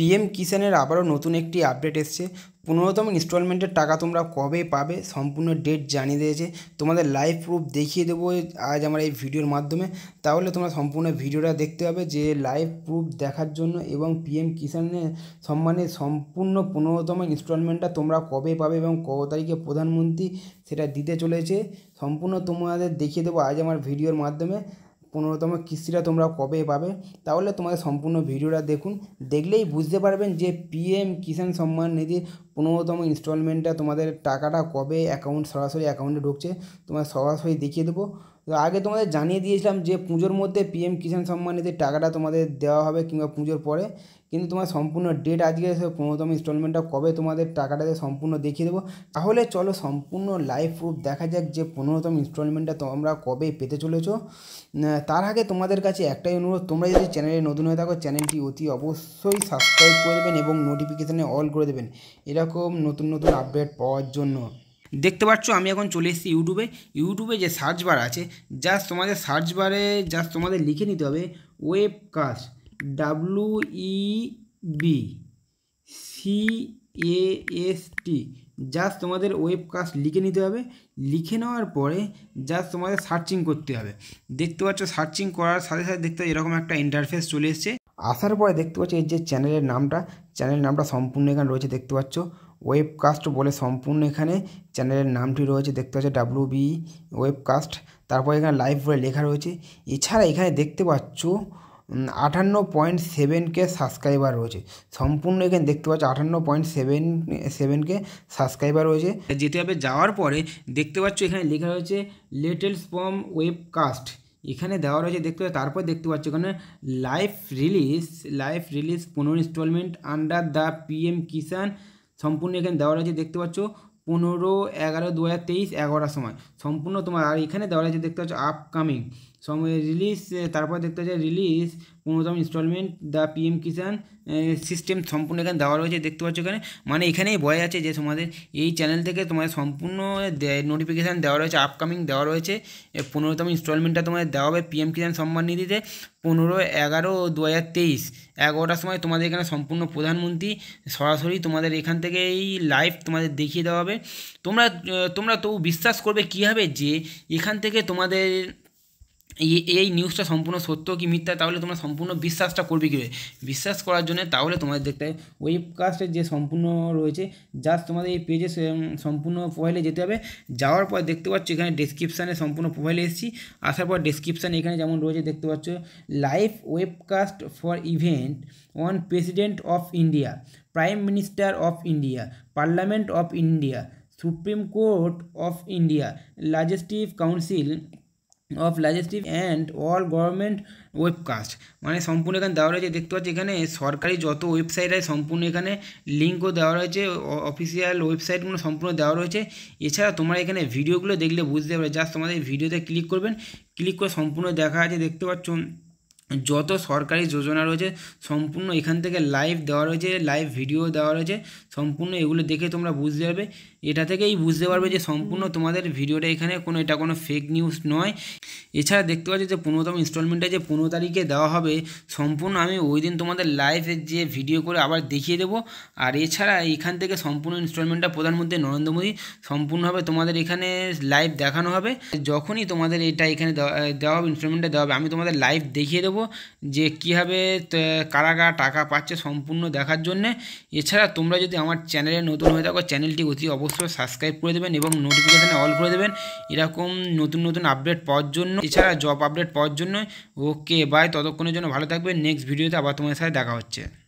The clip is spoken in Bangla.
পিএম কিষানের আবারও নতুন একটি আপডেট এসছে পনেরোতম ইনস্টলমেন্টের টাকা তোমরা কবে পাবে সম্পূর্ণ ডেট জানিয়ে দিয়েছে তোমাদের লাইভ প্রুফ দেখিয়ে দেবো আজ আমার এই ভিডিওর মাধ্যমে তাহলে তোমরা সম্পূর্ণ ভিডিওটা দেখতে হবে যে লাইভ প্রুফ দেখার জন্য এবং পিএম কিষানের সম্মানে সম্পূর্ণ পনেরোতম ইনস্টলমেন্টটা তোমরা কবে পাবে এবং কত তারিখে প্রধানমন্ত্রী সেটা দিতে চলেছে সম্পূর্ণ তোমাদের দেখিয়ে দেবো আজ আমার ভিডিওর মাধ্যমে পনেরোতম কিস্তিটা তোমরা কবে পাবে তাহলে তোমাদের সম্পূর্ণ ভিডিওটা দেখুন দেখলেই বুঝতে পারবেন যে পিএম কিষাণ সম্মান নিধির পনেরোতম ইনস্টলমেন্টটা তোমাদের টাকাটা কবে অ্যাকাউন্ট সরাসরি অ্যাকাউন্টে ঢুকছে তোমার সরাসরি দেখিয়ে দেবো আগে তোমাদের জানিয়ে দিয়েছিলাম যে পুজোর মধ্যে পিএম কিষাণ সম্মান নিধির টাকাটা তোমাদের দেওয়া হবে কিংবা পুজোর পরে কিন্তু তোমার সম্পূর্ণ ডেট আজকে পনেরোতম ইনস্টলমেন্টটা কবে তোমাদের টাকাটাতে সম্পূর্ণ দেখিয়ে দেবো তাহলে চলো সম্পূর্ণ লাইভ প্রুফ দেখা যাক যে পনেরোতম ইনস্টলমেন্টটা তোমরা কবে পেতে চলেছো তার আগে তোমাদের কাছে একটাই অনুরোধ তোমরা যদি চ্যানেলে নতুন হয়ে থাকো চ্যানেলটি অতি অবশ্যই সাবস্ক্রাইব করে দেবেন এবং নোটিফিকেশানে অল করে দেবেন এরকম নতুন নতুন আপডেট পাওয়ার জন্য দেখতে পাচ্ছ আমি এখন চলে এসেছি ইউটিউবে ইউটিউবে যে সার্চ বার আছে জাস্ট তোমাদের সার্চ বারে জাস্ট তোমাদের লিখে নিতে হবে webcast W E B C A S T just তোমাদের ওয়েবকাস্ট লিখে নিতে হবে লিখে নেওয়ার পরে জাস্ট তোমাদের সার্চিং করতে হবে দেখতে পাচ্ছ সার্চিং করার সাথে সাথে দেখতে এরকম একটা ইন্টারফেস চলে এসছে আসার পরে দেখতে পাচ্ছ এই যে চ্যানেলের নামটা চ্যানেলের নামটা সম্পূর্ণ এখানে রয়েছে দেখতে পাচ্ছ ওয়েবকাস্ট বলে সম্পূর্ণ এখানে চ্যানেলের নামটি রয়েছে দেখতে পাচ্ছ ডাব্লু বি ওয়েবকাস্ট তারপর এখানে লাইভ বলে লেখা রয়েছে এছাড়া এখানে দেখতে পাচ্ছ আটান্ন পয়েন্ট সেভেনকে সাবস্ক্রাইবার রয়েছে সম্পূর্ণ এখানে দেখতে পাচ্ছ আটান্ন পয়েন্ট সেভেন সেভেনকে সাবস্ক্রাইবার রয়েছে যেতে হবে যাওয়ার পরে দেখতে পাচ্ছ এখানে লেখা রয়েছে লেটেস্ট ফর্ম ওয়েবকাস্ট এখানে দেওয়া রয়েছে দেখতে পাচ্ছ তারপর দেখতে পাচ্ছ এখানে লাইফ রিলিজ লাইফ রিলিজ পুনর installment under the PM Kisan সম্পূর্ণ এখানে দেওয়া রয়েছে দেখতে পাচ্ছ পনেরো এগারো দু হাজার তেইশ এগারোটার সময় সম্পূর্ণ তোমার আর এখানে দেওয়া যে দেখতে পাচ্ছ আপকামিং সময় রিলিজ তারপর দেখতে পাচ্ছ রিলিজ পনেরোতম installment the PM Kisan system সম্পূর্ণ এখানে দেওয়া রয়েছে দেখতে পাচ্ছ এখানে মানে এখানেই বয়ে আছে যে তোমাদের এই চ্যানেল থেকে তোমাদের সম্পূর্ণ নোটিফিকেশান দেওয়া রয়েছে আপকামিং দেওয়া রয়েছে পনেরোতম ইনস্টলমেন্টটা তোমাদের দেওয়া হবে পিএম কিষাণ সম্মান নিধিতে পনেরো এগারো দু হাজার তেইশ এগারোটার সময় তোমাদের এখানে সম্পূর্ণ প্রধানমন্ত্রী সরাসরি তোমাদের এখান থেকে এই লাইভ তোমাদের দেখিয়ে দেওয়া হবে তোমরা তোমরা তবু বিশ্বাস করবে কীভাবে যে এখান থেকে তোমাদের এই নিউজটা সম্পূর্ণ সত্য কি মিথ্যা তাহলে তোমরা সম্পূর্ণ বিশ্বাসটা করবে কীভাবে বিশ্বাস করার জন্য তাহলে তোমাদের দেখতে হবে ওয়েবকাস্টের যে সম্পূর্ণ রয়েছে জাস্ট তোমাদের এই পেজে সম্পূর্ণ প্রোফাইলে যেতে হবে যাওয়ার পর দেখতে পাচ্ছ এখানে ডেসক্রিপশানে সম্পূর্ণ প্রোফাইলে এসেছি আসার পর ডেসক্রিপশানে এখানে যেমন রয়েছে দেখতে পাচ্ছ live webcast for event on president of India prime minister of India parliament of India supreme court of India legislative council of legislative and all government webcast মানে সম্পূর্ণ এখানে দেওয়া রয়েছে দেখতে পাচ্ছি এখানে সরকারি যত ওয়েবসাইট আছে সম্পূর্ণ এখানে লিঙ্কও দেওয়া রয়েছে অফিসিয়াল ওয়েবসাইটগুলো সম্পূর্ণ দেওয়া রয়েছে এছাড়া তোমরা এখানে ভিডিওগুলো দেখলে বুঝতে পারবে জাস্ট তোমাদের ভিডিওতে ক্লিক করবেন ক্লিক করে সম্পূর্ণ দেখা আছে দেখতে পাচ্ছ যত সরকারি যোজনা রয়েছে সম্পূর্ণ এখান থেকে লাইভ দেওয়া রয়েছে লাইভ ভিডিও দেওয়া রয়েছে সম্পূর্ণ এগুলো দেখে তোমরা বুঝতে পারবে এটা থেকেই বুঝতে পারবে যে সম্পূর্ণ তোমাদের ভিডিওটা এখানে কোনো এটা কোনো ফেক নিউজ নয় এছাড়া দেখতে পাচ্ছি যে পনেরোতম ইনস্টলমেন্টটা যে পনেরো তারিখে দেওয়া হবে সম্পূর্ণ আমি ওই দিন তোমাদের লাইভের যে ভিডিও করে আবার দেখিয়ে দেবো আর এছাড়া এখান থেকে সম্পূর্ণ ইনস্টলমেন্টটা প্রধানমন্ত্রী নরেন্দ্র মোদী সম্পূর্ণভাবে তোমাদের এখানে লাইভ দেখানো হবে যখনই তোমাদের এটা এখানে দেওয়া হবে ইনস্টলমেন্টটা দেওয়া হবে আমি তোমাদের লাইভ দেখিয়ে দেবো যে কীভাবে কারা কারা টাকা পাচ্ছে সম্পূর্ণ দেখার জন্যে এছাড়া তোমরা যদি আমার চ্যানেলে নতুন হয়ে থাকো চ্যানেলটি অতি অবশ্যই সাবস্ক্রাইব করে দেবেন এবং নোটিফিকেশানে অল করে দেবেন এরকম নতুন নতুন আপডেট পাওয়ার জন্য এছাড়া জব আপডেট পাওয়ার জন্য ওকে বাই ততক্ষণের জন্য ভালো থাকবে নেক্সট ভিডিওতে আবার তোমার সাথে দেখা হচ্ছে